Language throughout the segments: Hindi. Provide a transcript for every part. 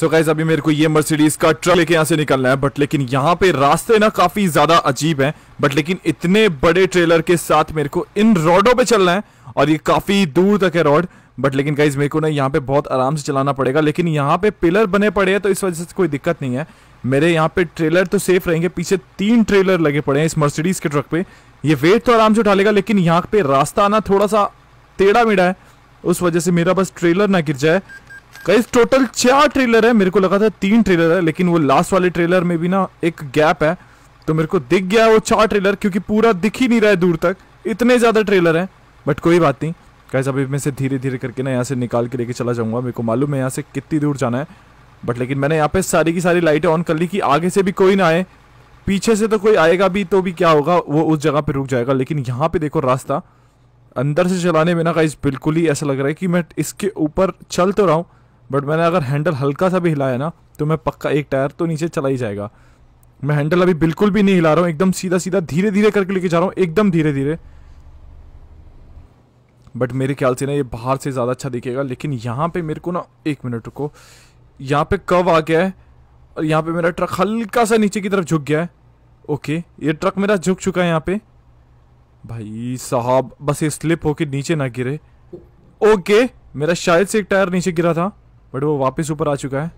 सो so गाइज अभी मेरे को ये मर्सिडीज का ट्रक लेके यहाँ से निकलना है बट लेकिन यहाँ पे रास्ते ना काफी ज्यादा अजीब हैं बट लेकिन इतने बड़े ट्रेलर के साथ मेरे को इन रोडों पे चलना है और ये काफी दूर तक है रोड बट लेकिन गाइज मेरे को ना यहाँ पे बहुत आराम से चलाना पड़ेगा लेकिन यहाँ पे पिलर बने पड़े हैं तो इस वजह से कोई दिक्कत नहीं है मेरे यहाँ पे ट्रेलर तो सेफ रहेंगे पीछे तीन ट्रेलर लगे पड़े हैं इस मर्सिडीज के ट्रक पे ये वेट तो आराम से उठा लेगा लेकिन यहाँ पे रास्ता आना थोड़ा सा टेढ़ा मेढ़ा है उस वजह से मेरा बस ट्रेलर ना गिर जाए कई टोटल चार ट्रेलर है मेरे को लगा था तीन ट्रेलर है लेकिन वो लास्ट वाले ट्रेलर में भी ना एक गैप है तो मेरे को दिख गया वो चार ट्रेलर क्योंकि पूरा दिख ही नहीं रहा है दूर तक इतने ज़्यादा ट्रेलर हैं बट कोई बात नहीं कैसे अभी मैं से धीरे धीरे करके ना यहाँ से निकाल के लेके चला जाऊंगा मेरे को मालूम है यहाँ से कितनी दूर जाना है बट लेकिन मैंने यहाँ पे सारी की सारी लाइटें ऑन कर ली कि आगे से भी कोई ना आए पीछे से तो कोई आएगा भी तो भी क्या होगा वो उस जगह पे रुक जाएगा लेकिन यहाँ पे देखो रास्ता अंदर से चलाने में ना का बिल्कुल ही ऐसा लग रहा है कि मैं इसके ऊपर चल तो रहा हूँ बट मैंने अगर हैंडल हल्का सा भी हिलाया ना तो मैं पक्का एक टायर तो नीचे चला ही जाएगा मैं हैंडल अभी बिल्कुल भी नहीं हिला रहा हूँ एकदम सीधा सीधा धीरे धीरे करके लेके जा रहा हूँ एकदम धीरे धीरे बट मेरे ख्याल से ना ये बाहर से ज़्यादा अच्छा दिखेगा लेकिन यहाँ पे मेरे को ना एक मिनट रुको यहाँ पे कव आ गया है और यहाँ पे मेरा ट्रक हल्का सा नीचे की तरफ झुक गया है ओके ये ट्रक मेरा झुक चुका है यहाँ पे भाई साहब बस ये स्लिप होके नीचे ना गिरे ओके मेरा शायद से एक टायर नीचे गिरा था बट वो वापस ऊपर आ चुका है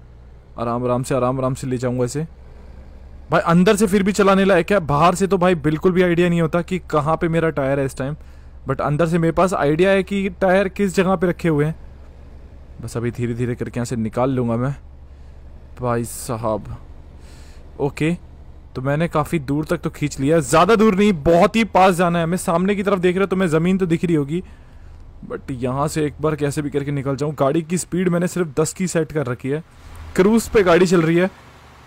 आराम आराम से आराम आराम से ले जाऊंगा इसे भाई अंदर से फिर भी चलाने लायक है बाहर से तो भाई बिल्कुल भी आइडिया नहीं होता कि कहाँ पे मेरा टायर है इस टाइम बट अंदर से मेरे पास आइडिया है कि टायर किस जगह पे रखे हुए हैं बस अभी धीरे धीरे करके यहाँ से निकाल लूँगा मैं भाई साहब ओके तो मैंने काफ़ी दूर तक तो खींच लिया ज़्यादा दूर नहीं बहुत ही पास जाना है मैं सामने की तरफ देख रहा हूँ तो मैं ज़मीन तो दिख रही होगी बट यहाँ से एक बार कैसे भी करके निकल जाऊँ गाड़ी की स्पीड मैंने सिर्फ दस की सेट कर रखी है क्रूज पे गाड़ी चल रही है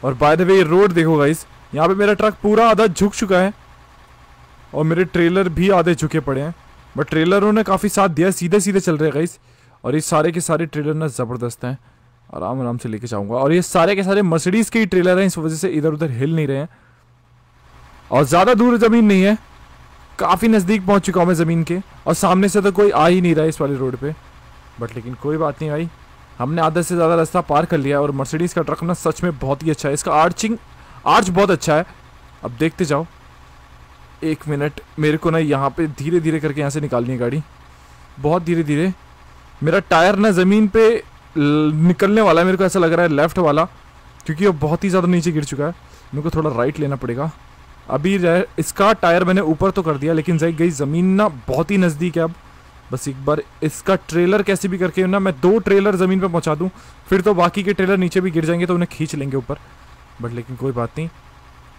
और बाय द वे रोड देखो गाइस यहाँ पे मेरा ट्रक पूरा आधा झुक चुका है और मेरे ट्रेलर भी आधे झुके पड़े हैं बट ट्रेलरों ने काफ़ी साथ दिया सीधे सीधे चल रहे हैं गाइस और ये सारे के सारे ट्रेलर ना ज़बरदस्त हैं आराम आराम से लेके जाऊंगा और ये सारे के सारे मर्सिडीज़ के ही ट्रेलर हैं इस वजह से इधर उधर हिल नहीं रहे हैं और ज़्यादा दूर ज़मीन नहीं है काफ़ी नज़दीक पहुंच चुका हूँ मैं ज़मीन के और सामने से तो कोई आ ही नहीं रहा इस वाले रोड पे बट लेकिन कोई बात नहीं भाई हमने आधा से ज़्यादा रास्ता पार कर लिया और मर्सिडीज़ का ट्रक ना सच में बहुत ही अच्छा है इसका आर्चिंग आर्च बहुत अच्छा है अब देखते जाओ एक मिनट मेरे को ना यहाँ पर धीरे धीरे करके यहाँ से निकालनी है गाड़ी बहुत धीरे धीरे मेरा टायर ना ज़मीन पर निकलने वाला है मेरे को ऐसा लग रहा है लेफ़्ट वाला क्योंकि वो बहुत ही ज़्यादा नीचे गिर चुका है मेरे को थोड़ा राइट लेना पड़ेगा अभी इसका टायर मैंने ऊपर तो कर दिया लेकिन जाइ गई ज़मीन ना बहुत ही नज़दीक है अब बस एक बार इसका ट्रेलर कैसे भी करके ना मैं दो ट्रेलर ज़मीन पर पहुँचा दूँ फिर तो बाकी के ट्रेलर नीचे भी गिर जाएंगे तो उन्हें खींच लेंगे ऊपर बट लेकिन कोई बात नहीं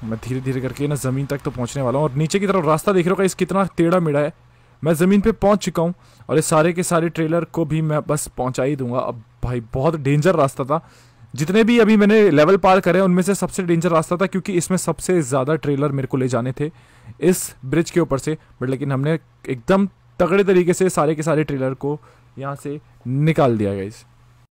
मैं धीरे धीरे करके ना ज़मीन तक तो पहुँचने वाला हूँ और नीचे की तरफ रास्ता देख रहा हूँ इस कितना टेढ़ा मेढ़ा है मैं ज़मीन पे पहुंच चुका हूं और इस सारे के सारे ट्रेलर को भी मैं बस पहुंचा ही दूंगा अब भाई बहुत डेंजर रास्ता था जितने भी अभी मैंने लेवल पार करे उनमें से सबसे डेंजर रास्ता था क्योंकि इसमें सबसे ज़्यादा ट्रेलर मेरे को ले जाने थे इस ब्रिज के ऊपर से बट लेकिन हमने एकदम तगड़े तरीके से सारे के सारे ट्रेलर को यहाँ से निकाल दिया गया